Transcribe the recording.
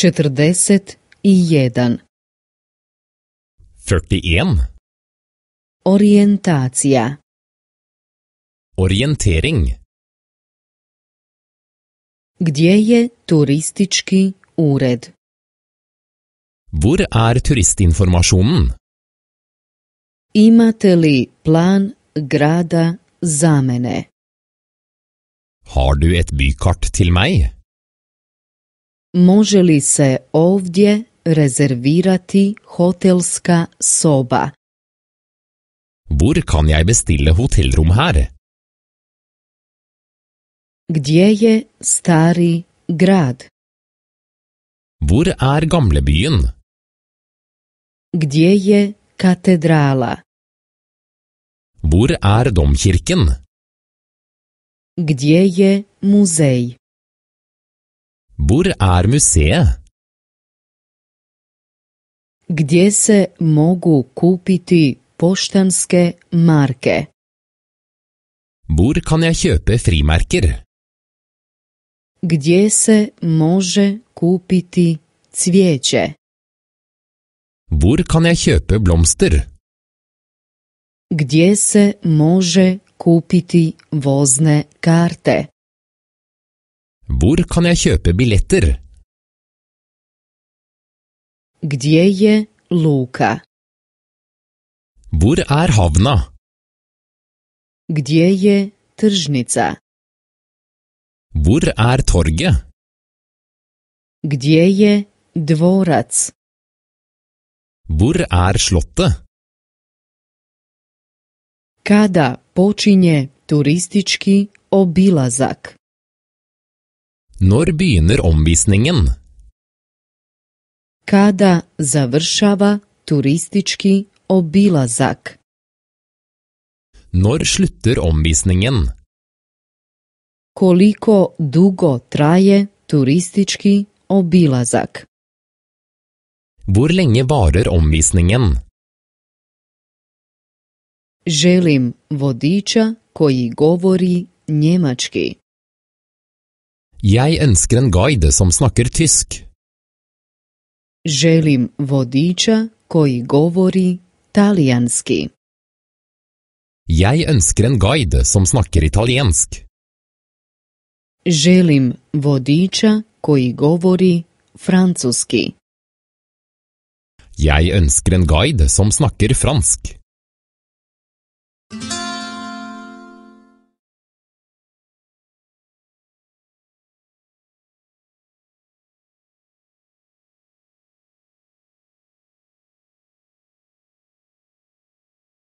Četrdeset i 41 41 Orientacija Orientering Gdje je turistički ured? Vur er turistinformasjonen? Imate li plan grada za mene? Har du et bykart til meg? Može li se ovdje rezervirati hotelska soba? Hvor kan jeg bestille hotellrom her? Gdje je stari grad? Hvor er gamlebyen? Gdje je katedrala? Hvor er domkirken? Gdje je muzej? Hvor er museet? Gdje se mogu kupiti poštanske marke? Hvor kan jeg kjøpe frimerker? Gdje se može kupiti cvijeće? Hvor kan jeg kjøpe blomster? Gdje se može kupiti vozne karte? Hvor kan jeg kjøpe billetter? Gdzie je luka? Hvor er havna? Gdzie je tržnica? Hvor er torget? Gdzie je dvorac? Hvor er slottet? Kada počinje turistički obilazak? Når begynner omvisningen? Kada završava turistički obilazak? Når slutter omvisningen? Koliko dugo traje turistički obilazak? Hvor lenge varer omvisningen? Želim vodiča koji govori njemački. Jeg ønsker en guide som snakker tysk. Želim vodiča koji govori talijanski. Jeg ønsker en guide som snakker italiensk. Želim vodiča koji govori francuski. Jeg ønsker en guide som snakker fransk.